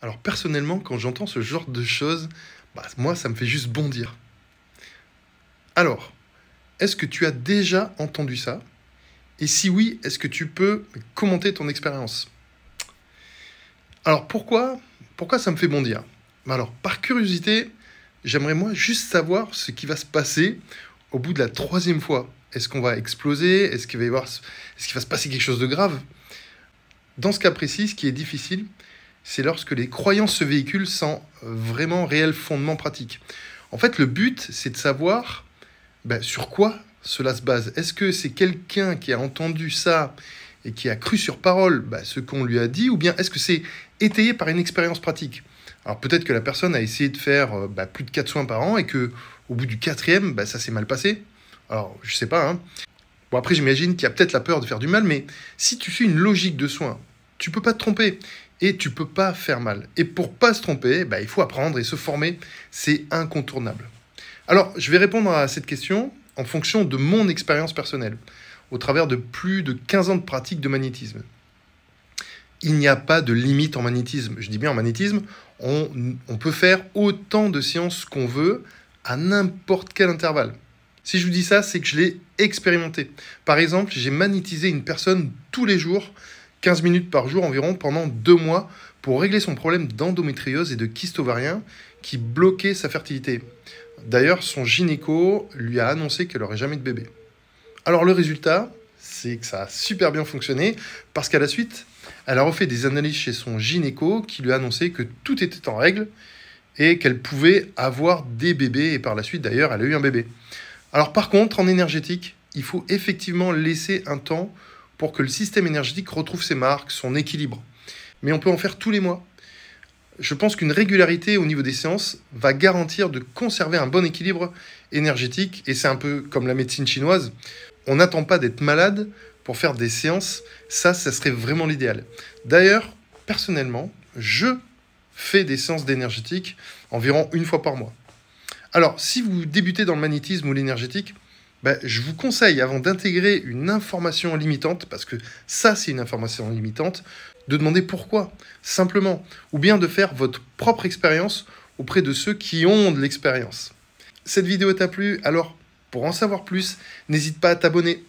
Alors personnellement, quand j'entends ce genre de choses, bah, moi, ça me fait juste bondir. Alors, est-ce que tu as déjà entendu ça Et si oui, est-ce que tu peux commenter ton expérience Alors pourquoi, pourquoi ça me fait bondir bah, Alors, par curiosité, j'aimerais moi juste savoir ce qui va se passer au bout de la troisième fois. Est-ce qu'on va exploser Est-ce qu'il va, qu'il va se passer quelque chose de grave Dans ce cas précis, ce qui est difficile, c'est lorsque les croyances se véhiculent sans euh, vraiment réel fondement pratique. En fait, le but, c'est de savoir ben, sur quoi cela se base. Est-ce que c'est quelqu'un qui a entendu ça et qui a cru sur parole ben, ce qu'on lui a dit, ou bien est-ce que c'est étayé par une expérience pratique Alors peut-être que la personne a essayé de faire euh, ben, plus de 4 soins par an et que au bout du quatrième, ça s'est mal passé. Alors je sais pas. Hein. Bon après j'imagine qu'il y a peut-être la peur de faire du mal, mais si tu suis une logique de soins tu peux pas te tromper et tu peux pas faire mal. Et pour pas se tromper, bah, il faut apprendre et se former, c'est incontournable. Alors, je vais répondre à cette question en fonction de mon expérience personnelle, au travers de plus de 15 ans de pratique de magnétisme. Il n'y a pas de limite en magnétisme. Je dis bien en magnétisme, on, on peut faire autant de séances qu'on veut à n'importe quel intervalle. Si je vous dis ça, c'est que je l'ai expérimenté. Par exemple, j'ai magnétisé une personne tous les jours 15 minutes par jour environ pendant deux mois pour régler son problème d'endométriose et de kyste qui bloquait sa fertilité. D'ailleurs, son gynéco lui a annoncé qu'elle n'aurait jamais de bébé. Alors le résultat, c'est que ça a super bien fonctionné parce qu'à la suite, elle a refait des analyses chez son gynéco qui lui a annoncé que tout était en règle et qu'elle pouvait avoir des bébés et par la suite d'ailleurs, elle a eu un bébé. Alors par contre, en énergétique, il faut effectivement laisser un temps pour que le système énergétique retrouve ses marques, son équilibre. Mais on peut en faire tous les mois. Je pense qu'une régularité au niveau des séances va garantir de conserver un bon équilibre énergétique, et c'est un peu comme la médecine chinoise. On n'attend pas d'être malade pour faire des séances, ça, ça serait vraiment l'idéal. D'ailleurs, personnellement, je fais des séances d'énergétique environ une fois par mois. Alors, si vous débutez dans le magnétisme ou l'énergétique, ben, je vous conseille, avant d'intégrer une information limitante, parce que ça c'est une information limitante, de demander pourquoi, simplement, ou bien de faire votre propre expérience auprès de ceux qui ont de l'expérience. Cette vidéo t'a plu, alors pour en savoir plus, n'hésite pas à t'abonner